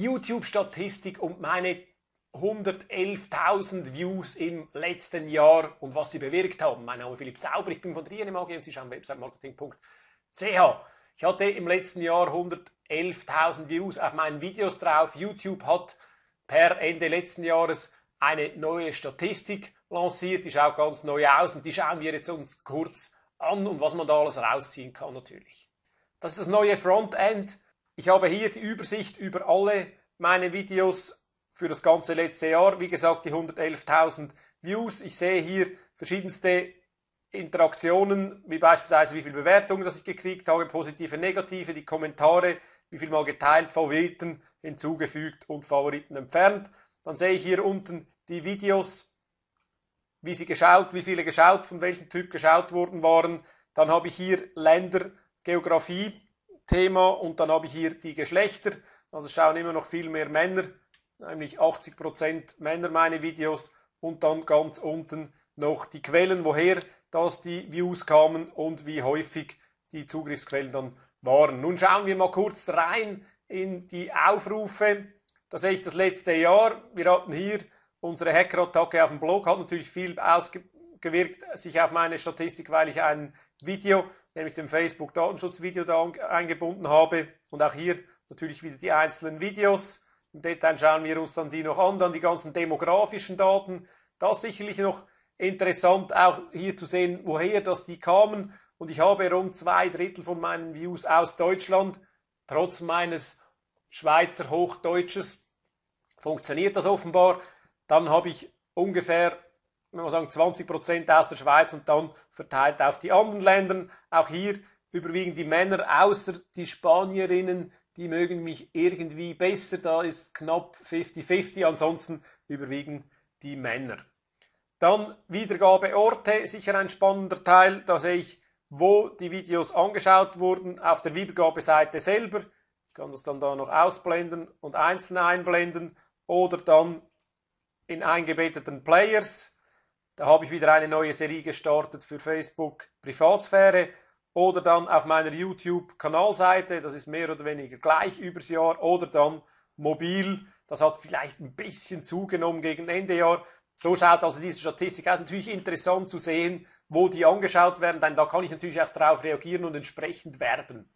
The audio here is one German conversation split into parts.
YouTube-Statistik und meine 111.000 Views im letzten Jahr und was sie bewirkt haben. Mein Name ist Philipp Sauber, ich bin von der INMAG und Sie schauen website-marketing.ch. Ich hatte im letzten Jahr 111.000 Views auf meinen Videos drauf. YouTube hat per Ende letzten Jahres eine neue Statistik lanciert. Die schaut ganz neu aus und die schauen wir jetzt uns kurz an und was man da alles rausziehen kann natürlich. Das ist das neue Frontend ich habe hier die Übersicht über alle meine Videos für das ganze letzte Jahr. Wie gesagt, die 111.000 Views. Ich sehe hier verschiedenste Interaktionen, wie beispielsweise wie viele Bewertungen das ich gekriegt habe, positive, negative, die Kommentare, wie viel mal geteilt, Favoriten hinzugefügt und Favoriten entfernt. Dann sehe ich hier unten die Videos, wie sie geschaut, wie viele geschaut, von welchem Typ geschaut worden waren. Dann habe ich hier Länder, Geografie, Thema. Und dann habe ich hier die Geschlechter. Also schauen immer noch viel mehr Männer, nämlich 80% Männer meine Videos. Und dann ganz unten noch die Quellen, woher dass die Views kamen und wie häufig die Zugriffsquellen dann waren. Nun schauen wir mal kurz rein in die Aufrufe. Da sehe ich das letzte Jahr. Wir hatten hier unsere Hackerattacke auf dem Blog, hat natürlich viel ausgewirkt sich auf meine Statistik, weil ich ein Video nämlich dem Facebook Datenschutzvideo da eingebunden habe. Und auch hier natürlich wieder die einzelnen Videos. Im Detail schauen wir uns dann die noch an, dann die ganzen demografischen Daten. Das sicherlich noch interessant, auch hier zu sehen, woher das die kamen. Und ich habe rund zwei Drittel von meinen Views aus Deutschland. Trotz meines Schweizer Hochdeutsches funktioniert das offenbar. Dann habe ich ungefähr wenn man sagen 20 aus der Schweiz und dann verteilt auf die anderen Länder. Auch hier überwiegen die Männer, außer die Spanierinnen, die mögen mich irgendwie besser. Da ist knapp 50-50, ansonsten überwiegen die Männer. Dann Wiedergabeorte, sicher ein spannender Teil. Da sehe ich, wo die Videos angeschaut wurden, auf der Wiedergabeseite selber. Ich kann das dann da noch ausblenden und einzeln einblenden oder dann in eingebetteten Players da habe ich wieder eine neue Serie gestartet für Facebook Privatsphäre oder dann auf meiner YouTube-Kanalseite, das ist mehr oder weniger gleich übers Jahr, oder dann mobil, das hat vielleicht ein bisschen zugenommen gegen Ende Jahr. So schaut also diese Statistik aus. Natürlich interessant zu sehen, wo die angeschaut werden, denn da kann ich natürlich auch darauf reagieren und entsprechend werben.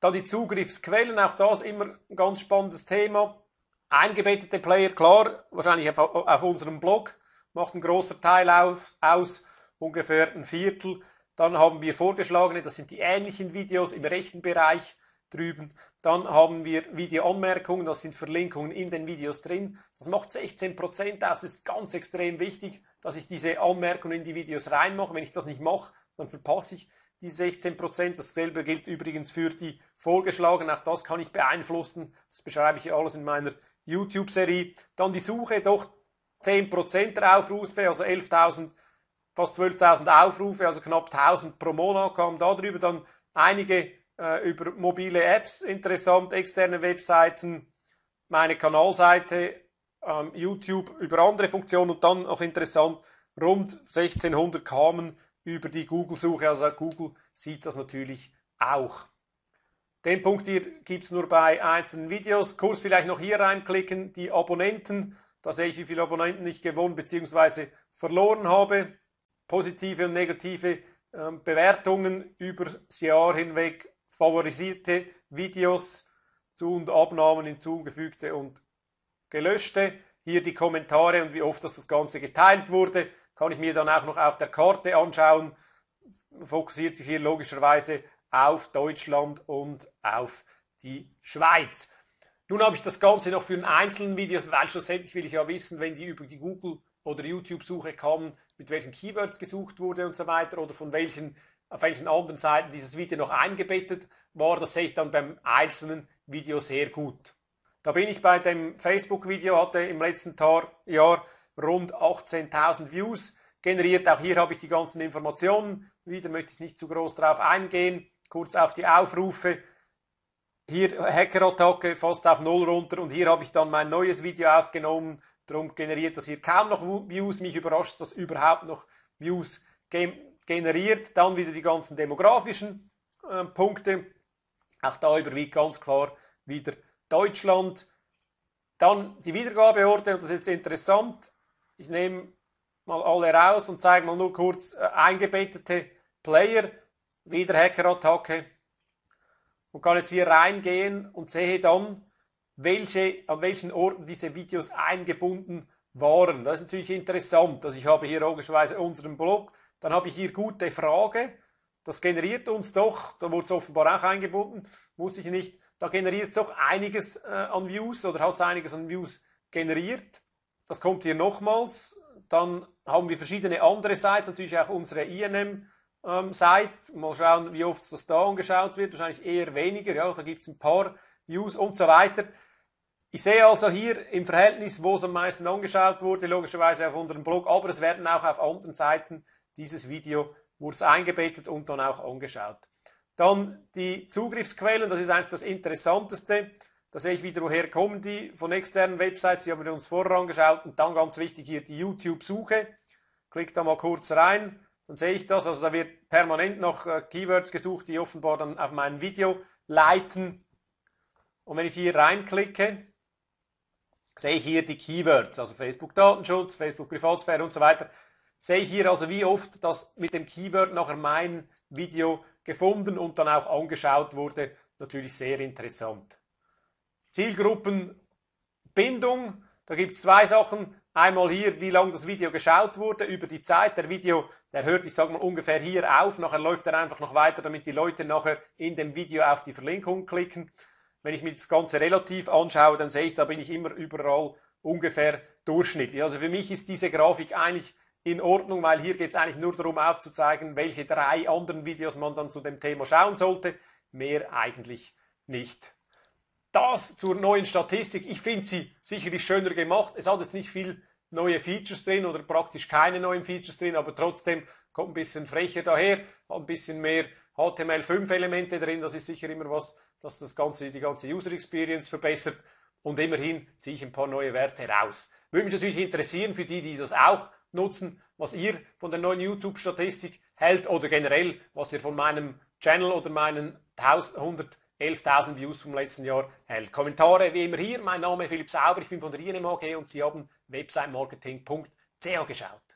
Dann die Zugriffsquellen, auch das immer ein ganz spannendes Thema. Eingebettete Player, klar, wahrscheinlich auf, auf unserem Blog macht ein großer Teil aus, aus ungefähr ein Viertel. Dann haben wir vorgeschlagene, das sind die ähnlichen Videos im rechten Bereich drüben. Dann haben wir Videoanmerkungen, das sind Verlinkungen in den Videos drin. Das macht 16% aus, ist ganz extrem wichtig, dass ich diese Anmerkungen in die Videos reinmache. Wenn ich das nicht mache, dann verpasse ich die 16%. Dasselbe gilt übrigens für die vorgeschlagenen, auch das kann ich beeinflussen. Das beschreibe ich alles in meiner YouTube-Serie. Dann die Suche, doch 10% Aufrufe, also 11.000, fast 12.000 Aufrufe, also knapp 1.000 pro Monat kamen da drüber. Dann einige äh, über mobile Apps interessant, externe Webseiten, meine Kanalseite, ähm, YouTube über andere Funktionen und dann auch interessant, rund 1600 kamen über die Google-Suche. Also Google sieht das natürlich auch. Den Punkt hier gibt es nur bei einzelnen Videos. Kurz vielleicht noch hier reinklicken, die Abonnenten da sehe ich, wie viele Abonnenten ich gewonnen bzw. verloren habe. Positive und negative ähm, Bewertungen über das Jahr hinweg, favorisierte Videos, Zu- und Abnahmen hinzugefügte und gelöschte. Hier die Kommentare und wie oft das, das Ganze geteilt wurde, kann ich mir dann auch noch auf der Karte anschauen. Fokussiert sich hier logischerweise auf Deutschland und auf die Schweiz. Nun habe ich das Ganze noch für einen einzelnen Video, weil schlussendlich will ich ja wissen, wenn die über die Google- oder YouTube-Suche kamen, mit welchen Keywords gesucht wurde und so weiter oder von welchen, auf welchen anderen Seiten dieses Video noch eingebettet war. Das sehe ich dann beim einzelnen Video sehr gut. Da bin ich bei dem Facebook-Video, hatte im letzten Jahr rund 18.000 Views generiert. Auch hier habe ich die ganzen Informationen. Wieder möchte ich nicht zu groß drauf eingehen. Kurz auf die Aufrufe hier Hackerattacke fast auf Null runter und hier habe ich dann mein neues Video aufgenommen. Darum generiert das hier kaum noch Views. Mich überrascht, dass überhaupt noch Views generiert. Dann wieder die ganzen demografischen äh, Punkte. Auch da überwiegt ganz klar wieder Deutschland. Dann die Wiedergabeorte, und das ist jetzt interessant. Ich nehme mal alle raus und zeige mal nur kurz äh, eingebettete Player. Wieder Hackerattacke und kann jetzt hier reingehen und sehe dann, welche, an welchen Orten diese Videos eingebunden waren. Das ist natürlich interessant. Also ich habe hier logischerweise unseren Blog, dann habe ich hier gute Frage. Das generiert uns doch, da wurde es offenbar auch eingebunden, muss ich nicht, da generiert es doch einiges äh, an Views oder hat es einiges an Views generiert. Das kommt hier nochmals. Dann haben wir verschiedene andere Sites, natürlich auch unsere INM ähm, sagt. Mal schauen, wie oft das da angeschaut wird. Wahrscheinlich eher weniger. Ja, da gibt es ein paar Views und so weiter. Ich sehe also hier im Verhältnis, wo es am meisten angeschaut wurde, logischerweise auf unserem Blog, aber es werden auch auf anderen Seiten dieses Video wurde es eingebettet und dann auch angeschaut. Dann die Zugriffsquellen, das ist eigentlich das Interessanteste. Da sehe ich wieder, woher kommen die von externen Websites, die haben wir uns vorher angeschaut. Und dann ganz wichtig hier die YouTube-Suche. Klickt da mal kurz rein dann sehe ich das. Also da wird permanent noch äh, Keywords gesucht, die offenbar dann auf mein Video leiten. Und wenn ich hier reinklicke, sehe ich hier die Keywords, also Facebook Datenschutz, Facebook Privatsphäre und so weiter. Sehe ich hier also, wie oft das mit dem Keyword nachher mein Video gefunden und dann auch angeschaut wurde. Natürlich sehr interessant. Zielgruppenbindung, da gibt es zwei Sachen einmal hier, wie lang das Video geschaut wurde, über die Zeit. Der Video, der hört, ich sag mal, ungefähr hier auf. Nachher läuft er einfach noch weiter, damit die Leute nachher in dem Video auf die Verlinkung klicken. Wenn ich mir das Ganze relativ anschaue, dann sehe ich, da bin ich immer überall ungefähr durchschnittlich. Also für mich ist diese Grafik eigentlich in Ordnung, weil hier geht es eigentlich nur darum aufzuzeigen, welche drei anderen Videos man dann zu dem Thema schauen sollte. Mehr eigentlich nicht. Das zur neuen Statistik. Ich finde sie sicherlich schöner gemacht. Es hat jetzt nicht viel neue Features drin oder praktisch keine neuen Features drin, aber trotzdem kommt ein bisschen frecher daher, hat ein bisschen mehr HTML5-Elemente drin. Das ist sicher immer was, dass das Ganze, die ganze User Experience verbessert. Und immerhin ziehe ich ein paar neue Werte raus. Würde mich natürlich interessieren für die, die das auch nutzen, was ihr von der neuen YouTube-Statistik hält oder generell, was ihr von meinem Channel oder meinen 100 11.000 Views vom letzten Jahr. Hell. Kommentare wie immer hier. Mein Name ist Philipp Sauber, ich bin von der INMAG und Sie haben website-marketing.ch geschaut.